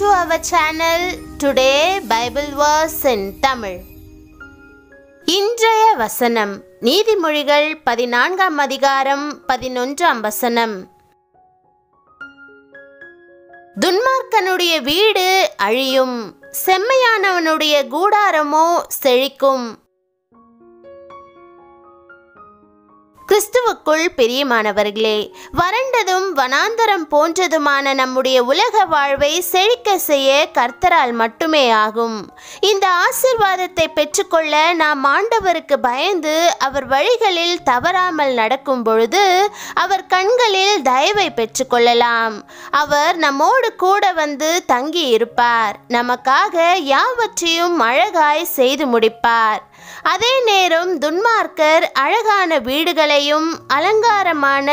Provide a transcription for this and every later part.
to our channel today Bible verse in Tamil. இன்றைய வசனம் நீதிமொழிகள் பதினான்காம் அதிகாரம் பதினொன்றாம் வசனம் துன்மார்க்கனுடைய வீடு அழியும் செம்மையானவனுடைய கூடாரமோ செழிக்கும் கிறிஸ்துவுக்குள் பிரியமானவர்களே வறண்டதும் வனாந்தரம் போன்றதுமான நம்முடைய உலக வாழ்வை செழிக்க செய்ய கர்த்தரால் மட்டுமே ஆகும் இந்த ஆசிர்வாதத்தை பெற்றுக்கொள்ள நாம் ஆண்டவருக்கு பயந்து அவர் வழிகளில் தவறாமல் நடக்கும் பொழுது அவர் கண்களில் தயவை பெற்றுக்கொள்ளலாம் அவர் நம்மோடு கூட வந்து தங்கி இருப்பார் நமக்காக யாவற்றையும் அழகாய் செய்து முடிப்பார் அதே நேரம் துன்மார்க்கர் அழகான வீடுகளையும் அலங்காரமான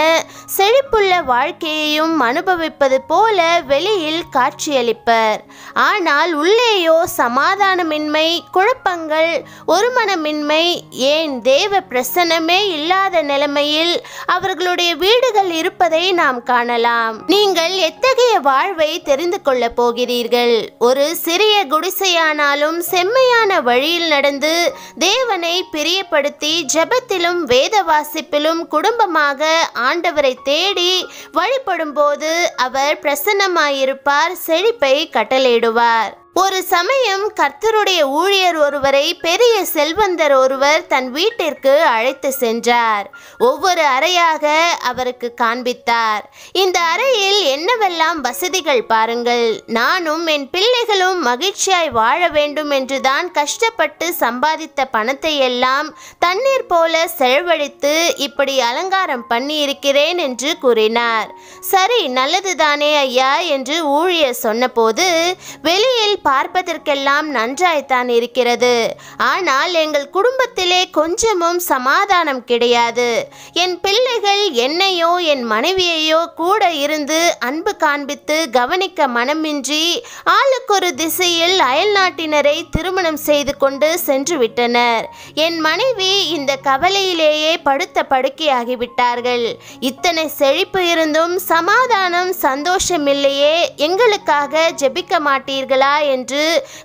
செழிப்புள்ள வாழ்க்கையையும் அனுபவிப்பது போல வெளியில் காட்சியளிப்பர் ஆனால் உள்ளேயோ சமாதானமின்மை குழப்பங்கள் ஒருமனமின்மை ஏன் தேவ பிரசனமே இல்லாத நிலைமையில் அவர்களுடைய வீடுகள் இருப்பதை நாம் காணலாம் நீங்கள் எத்தகைய வாழ்வை தெரிந்து கொள்ளப் போகிறீர்கள் ஒரு சிறிய குடிசையானாலும் செம்மையான வழியில் நடந்து தேவனை பிரியப்படுத்தி ஜெபத்திலும் வேத வாசிப்பிலும் குடும்பமாக ஆண்டவரை தேடி வழிபடும் போது அவர் பிரசன்னமாயிருப்பார் செழிப்பை கட்டளையிடுவார் ஒரு சமயம் கர்த்தருடைய ஊழியர் ஒருவரை பெரிய செல்வந்தர் ஒருவர் தன் வீட்டிற்கு அழைத்து சென்றார் ஒவ்வொரு அறையாக அவருக்கு காண்பித்தார் இந்த அறையில் என்னவெல்லாம் வசதிகள் பாருங்கள் நானும் என் பிள்ளைகளும் மகிழ்ச்சியாய் வாழ வேண்டும் என்றுதான் கஷ்டப்பட்டு சம்பாதித்த பணத்தை எல்லாம் தண்ணீர் போல செலவழித்து இப்படி அலங்காரம் பண்ணி இருக்கிறேன் என்று கூறினார் சரி நல்லதுதானே ஐயா என்று ஊழியர் சொன்னபோது வெளியில் பார்ப்பதற்கெல்லாம் நன்றாய்த்தான் இருக்கிறது ஆனால் எங்கள் குடும்பத்திலே கொஞ்சமும் சமாதானம் கிடையாது என் பிள்ளைகள் என்னையோ என் மனைவியையோ கூட இருந்து அன்பு காண்பித்து கவனிக்க மனமின்றி ஆளுக்கொரு திசையில் அயல்நாட்டினரை திருமணம் செய்து கொண்டு சென்று விட்டனர் என் மனைவி இந்த கவலையிலேயே படுத்த படுக்கையாகிவிட்டார்கள் இத்தனை செழிப்பு இருந்தும் சமாதானம் சந்தோஷமில்லையே எங்களுக்காக ஜெபிக்க மாட்டீர்களா என்று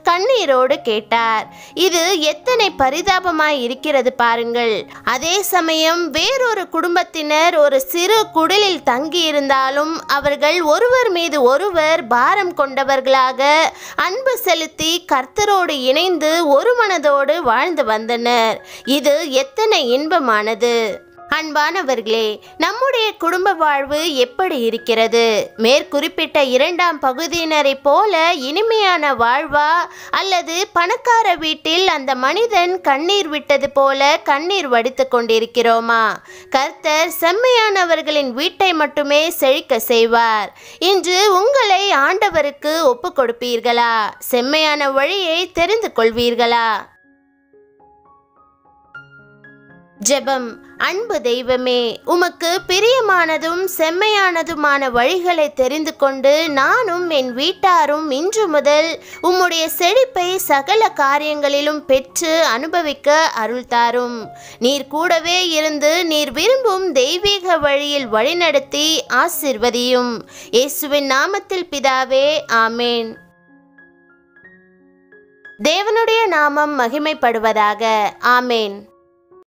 கண்ணீரோடு கேட்டார் இது எத்தனை பரிதாபமாய் இருக்கிறது பாருங்கள் அதே சமயம் வேறொரு குடும்பத்தினர் ஒரு சிறு குடலில் தங்கியிருந்தாலும் அவர்கள் ஒருவர் மீது ஒருவர் பாரம் கொண்டவர்களாக அன்பு செலுத்தி கர்த்தரோடு இணைந்து ஒரு மனதோடு வாழ்ந்து வந்தனர் இது எத்தனை இன்பமானது அன்பானவர்களே நம்முடைய குடும்ப வாழ்வு எப்படி இருக்கிறது மேற்குறிப்பிட்ட இரண்டாம் பகுதியினரை போல இனிமையான வாழ்வா அல்லது பணக்கார வீட்டில் அந்த மனிதன் கண்ணீர் விட்டது போல கண்ணீர் வடித்து கொண்டிருக்கிறோமா கர்த்தர் செம்மையானவர்களின் வீட்டை மட்டுமே செழிக்க செய்வார் இன்று உங்களை ஆண்டவருக்கு ஒப்பு கொடுப்பீர்களா செம்மையான வழியை தெரிந்து கொள்வீர்களா ஜெபம் அன்பு தெய்வமே உமக்கு பிரியமானதும் செம்மையானதுமான வழிகளை தெரிந்து கொண்டு நானும் என் வீட்டாரும் இன்று முதல் உம்முடைய செழிப்பை சகல காரியங்களிலும் பெற்று அனுபவிக்க அருள்தாரும் நீர் கூடவே இருந்து நீர் விரும்பும் தெய்வீக வழியில் வழிநடத்தி ஆசிர்வதியும் இயேசுவின் நாமத்தில் பிதாவே ஆமேன் தேவனுடைய நாமம் மகிமைப்படுவதாக ஆமேன்